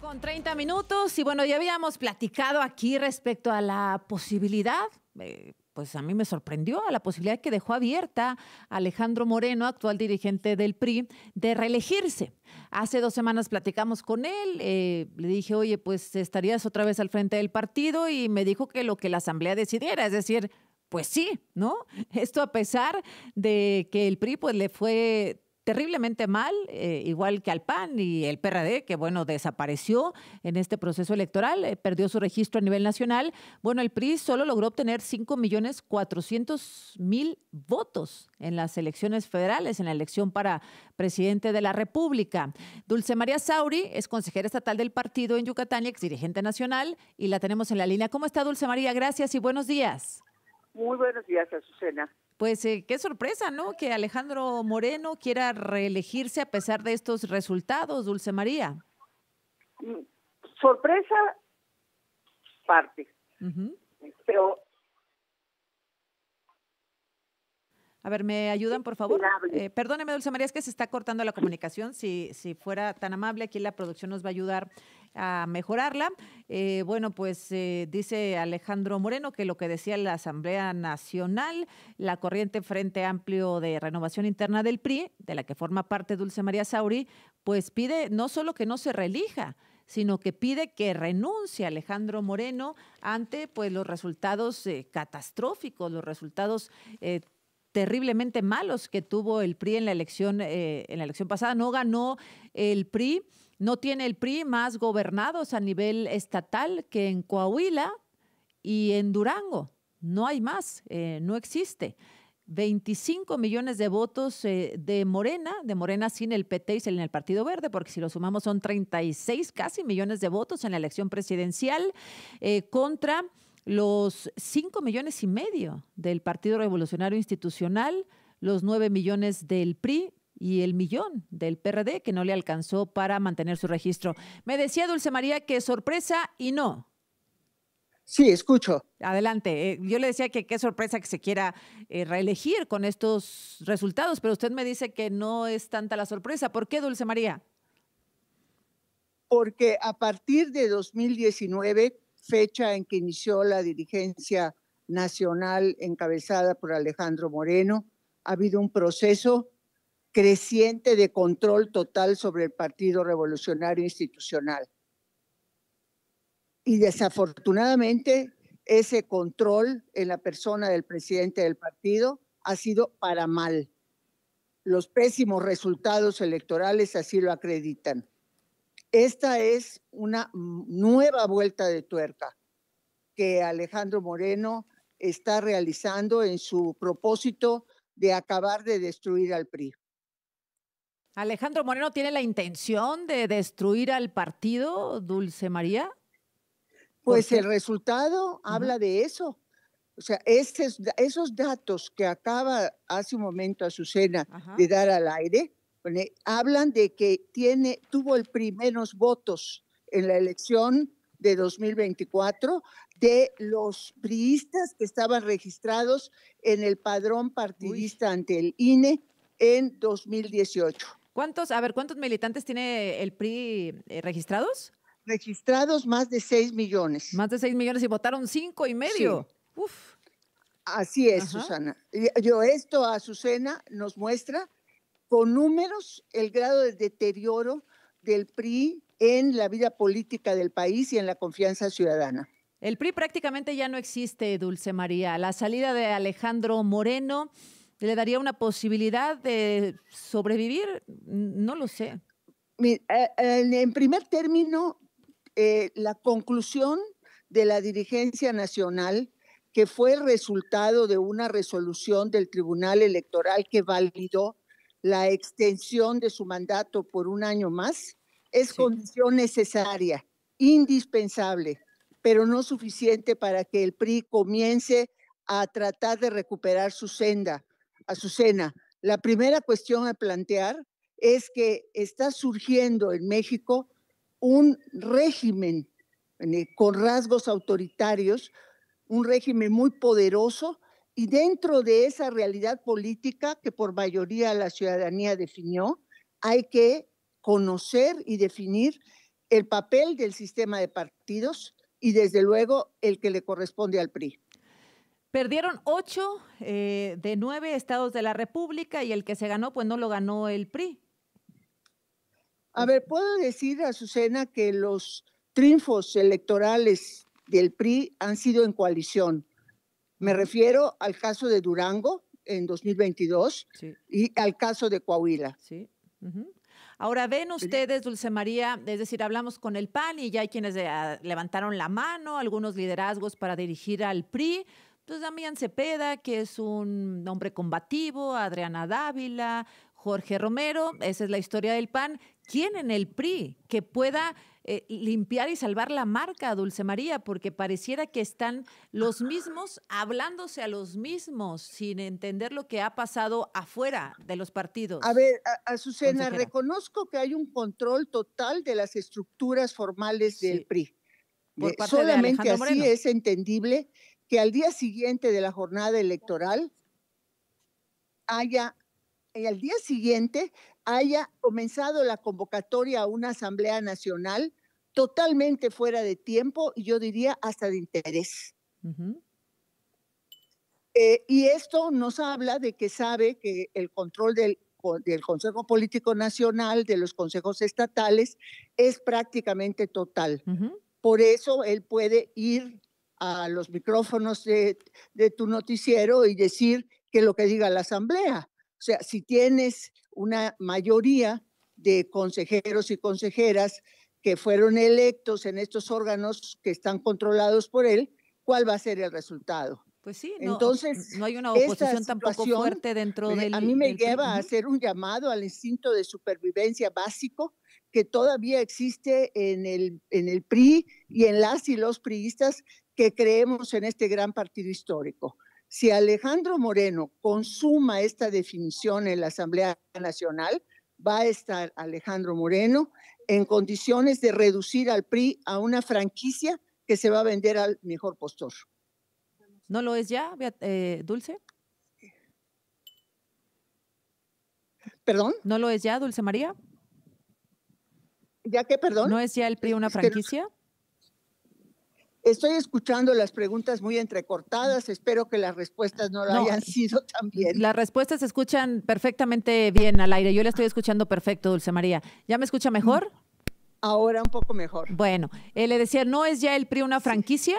con 30 minutos y bueno, ya habíamos platicado aquí respecto a la posibilidad. Eh, pues a mí me sorprendió a la posibilidad que dejó abierta Alejandro Moreno, actual dirigente del PRI, de reelegirse. Hace dos semanas platicamos con él, eh, le dije, oye, pues estarías otra vez al frente del partido y me dijo que lo que la Asamblea decidiera, es decir, pues sí, ¿no? Esto a pesar de que el PRI pues, le fue terriblemente mal, eh, igual que al PAN y el PRD, que bueno, desapareció en este proceso electoral, eh, perdió su registro a nivel nacional. Bueno, el PRI solo logró obtener 5 millones mil votos en las elecciones federales, en la elección para presidente de la República. Dulce María Sauri es consejera estatal del partido en Yucatán y ex dirigente nacional, y la tenemos en la línea. ¿Cómo está Dulce María? Gracias y buenos días. Muy buenos días, Azucena. Pues eh, qué sorpresa, ¿no? Que Alejandro Moreno quiera reelegirse a pesar de estos resultados, Dulce María. Mm, sorpresa, parte. Pero. A ver, ¿me ayudan, por favor? Eh, perdóneme, Dulce María, es que se está cortando la comunicación. Si, si fuera tan amable, aquí la producción nos va a ayudar a mejorarla. Eh, bueno, pues eh, dice Alejandro Moreno que lo que decía la Asamblea Nacional, la corriente Frente Amplio de Renovación Interna del PRI, de la que forma parte Dulce María Sauri, pues pide no solo que no se relija, sino que pide que renuncie Alejandro Moreno ante pues los resultados eh, catastróficos, los resultados terriblemente malos que tuvo el PRI en la elección, eh, en la elección pasada. No ganó el PRI, no tiene el PRI más gobernados a nivel estatal que en Coahuila y en Durango. No hay más, eh, no existe. 25 millones de votos eh, de Morena, de Morena sin el PT y sin el Partido Verde, porque si lo sumamos son 36 casi millones de votos en la elección presidencial contra los 5 millones y medio del Partido Revolucionario Institucional, los 9 millones del PRI y el millón del PRD que no le alcanzó para mantener su registro. Me decía Dulce María que sorpresa y no. Sí, escucho. Adelante. Eh, yo le decía que qué sorpresa que se quiera eh, reelegir con estos resultados, pero usted me dice que no es tanta la sorpresa. ¿Por qué, Dulce María? Porque a partir de 2019 fecha en que inició la dirigencia nacional encabezada por Alejandro Moreno, ha habido un proceso creciente de control total sobre el Partido Revolucionario Institucional. Y desafortunadamente ese control en la persona del presidente del partido ha sido para mal. Los pésimos resultados electorales así lo acreditan. Esta es una nueva vuelta de tuerca que Alejandro Moreno está realizando en su propósito de acabar de destruir al PRI. Alejandro Moreno tiene la intención de destruir al partido, Dulce María. Pues el resultado habla de eso. O sea, esos, datos que acaba hace un momento Azucena de dar al aire Hablan de que tiene, tuvo el primeros votos en la elección de 2024 de los priistas que estaban registrados en el padrón partidista ante el INE en 2018. ¿Cuántos, a ver, cuántos militantes tiene el PRI eh, registrados? Registrados más de 6 millones. Más de 6 millones y votaron cinco y medio. Así es, Susana. Yo, esto, a Azucena, nos muestra con números el grado de deterioro del PRI en la vida política del país y en la confianza ciudadana. El PRI prácticamente ya no existe, Dulce María. La salida de Alejandro Moreno le daría una posibilidad de sobrevivir, no lo sé. Eh, en primer término, eh, la conclusión de la dirigencia nacional, que fue el resultado de una resolución del Tribunal Electoral que validó la extensión de su mandato por un año más es condición necesaria, indispensable, pero no suficiente para que el PRI comience a tratar de recuperar su senda, a su cena. La primera cuestión a plantear es que está surgiendo en México un régimen eh, con rasgos autoritarios, un régimen muy poderoso y dentro de esa realidad política que por mayoría la ciudadanía definió, hay que conocer y definir el papel del sistema de partidos y desde luego el que le corresponde al PRI. Perdieron ocho eh, de nueve estados de la República y el que se ganó, pues no lo ganó el PRI. A ver, puedo decir, Azucena, que los triunfos electorales del PRI han sido en coalición. Me refiero al caso de Durango en 2022 y al caso de Coahuila. Sí. Ahora, ven ustedes, Dulce María, es decir, hablamos con el PAN y ya hay quienes ah, levantaron la mano, algunos liderazgos para dirigir al PRI. Entonces, pues, Damián Cepeda, que es un hombre combativo, Adriana Dávila, Jorge Romero, esa es la historia del PAN quién en el PRI que pueda eh, limpiar y salvar la marca, Dulce María, porque pareciera que están los mismos hablándose a los mismos sin entender lo que ha pasado afuera de los partidos. A ver, Azucena, reconozco que hay un control total de las estructuras formales del PRI. Eh, solamente así es entendible que al día siguiente de la jornada electoral haya y al día siguiente haya comenzado la convocatoria a una Asamblea Nacional totalmente fuera de tiempo y yo diría hasta de interés. Eh, y esto nos habla de que sabe que el control del, del Consejo Político Nacional, de los consejos estatales, es prácticamente total. Por eso él puede ir a los micrófonos de, de tu noticiero y decir que lo que diga la Asamblea. O sea, si tienes una mayoría de consejeros y consejeras que fueron electos en estos órganos que están controlados por él, ¿cuál va a ser el resultado? Pues sí, no, entonces no hay una oposición tampoco fuerte dentro del. A mí me lleva a hacer un llamado al instinto de supervivencia básico que todavía existe en el, en el PRI y en las y los priistas que creemos en este gran partido histórico. Si Alejandro Moreno consuma esta definición en la Asamblea Nacional, va a estar Alejandro Moreno en condiciones de reducir al PRI a una franquicia que se va a vender al mejor postor. ¿No lo es ya, eh, Dulce? ¿Perdón? ¿No lo es ya, Dulce María? ¿Ya qué, perdón? ¿No es ya el PRI una franquicia? Estoy escuchando las preguntas muy entrecortadas, espero que las respuestas no, lo hayan sido también. Las respuestas se escuchan perfectamente bien al aire, yo la estoy escuchando perfecto, Dulce María. ¿Ya me escucha mejor? Ahora un poco mejor. Bueno, eh, le decía, ¿no es ya el PRI una franquicia?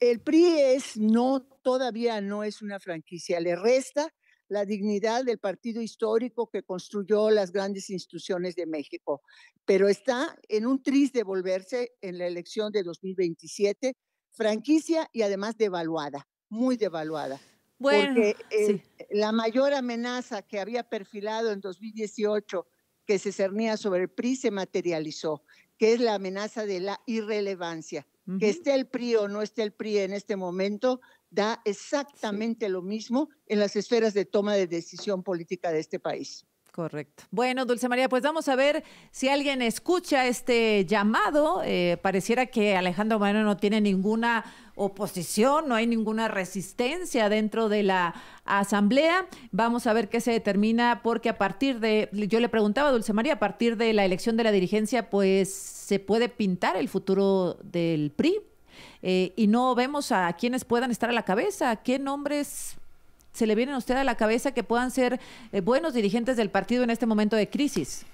El PRI es, no, todavía no es una franquicia, le resta la dignidad del partido histórico que construyó las grandes instituciones de México. Pero está en un triste de volverse en la elección de 2027 franquicia y además devaluada, muy devaluada. Bueno, porque la mayor amenaza que había perfilado en 2018 que se cernía sobre el PRI se materializó, que es la amenaza de la irrelevancia. Que esté el PRI o no esté el PRI e en este momento, da exactamente lo mismo en las esferas de toma de decisión política de este país. Correcto. Bueno, Dulce María, pues vamos a ver si alguien escucha este llamado. Eh, pareciera que Alejandro Moreno no tiene ninguna oposición, no hay ninguna resistencia dentro de la asamblea. Vamos a ver qué se determina porque a partir de, yo le preguntaba a Dulce María, a partir de la elección de la dirigencia, pues se puede pintar el futuro del PRI. Eh, y no vemos a quienes puedan estar a la cabeza, qué nombres se le vienen a usted a la cabeza que puedan ser eh, buenos dirigentes del partido en este momento de crisis?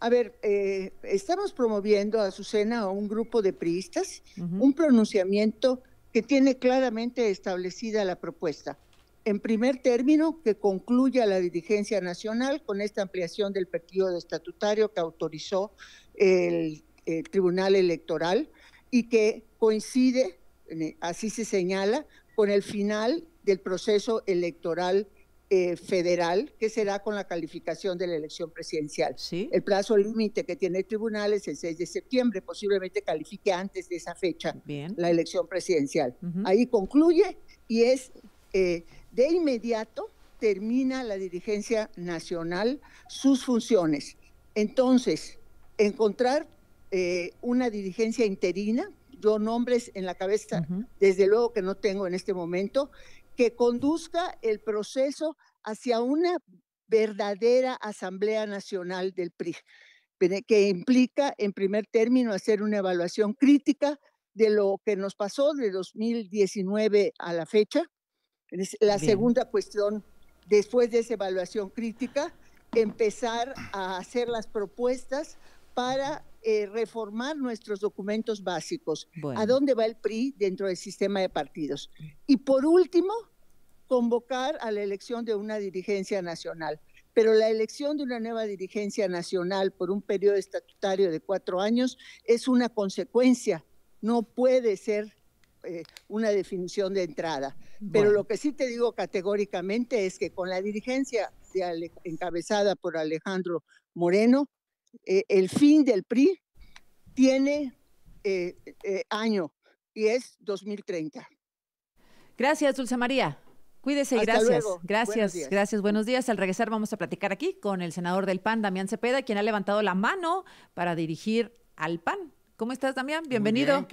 A ver, eh, estamos promoviendo a Azucena a un grupo de priistas, un pronunciamiento que tiene claramente establecida la propuesta. En primer término, que concluya la dirigencia nacional con esta ampliación del partido estatutario que autorizó el Tribunal Electoral y que coincide, eh, así se señala, con el final del proceso electoral eh, federal, que será con la calificación de la elección presidencial. El plazo límite que tiene el tribunal es el 6 de septiembre, posiblemente califique antes de esa fecha la elección presidencial. Ahí concluye y es eh, de inmediato termina la dirigencia nacional sus funciones. Entonces, encontrar eh, una dirigencia interina, dos nombres en la cabeza, desde luego que no tengo en este momento, que conduzca el proceso hacia una verdadera Asamblea Nacional del PRI, e, que implica, en primer término, hacer una evaluación crítica de lo que nos pasó de 2019 a la fecha. La segunda cuestión, después de esa evaluación crítica, empezar a hacer las propuestas para eh, reformar nuestros documentos básicos. ¿A dónde va el PRI dentro del sistema de partidos? Y por último, convocar a la elección de una dirigencia nacional. Pero la elección de una nueva dirigencia nacional por un periodo estatutario de cuatro años es una consecuencia, no puede ser eh, una definición de entrada. Pero lo que sí te digo categóricamente es que con la dirigencia encabezada por Alejandro Moreno, eh, el fin del PRI tiene eh, eh, año y es 2030. Gracias, Dulce María. Cuídese y gracias. Gracias, gracias. Buenos días. Al regresar vamos a platicar aquí con el senador del PAN, Damián Cepeda, quien ha levantado la mano para dirigir al PAN. ¿Cómo estás, Damián? Bienvenido.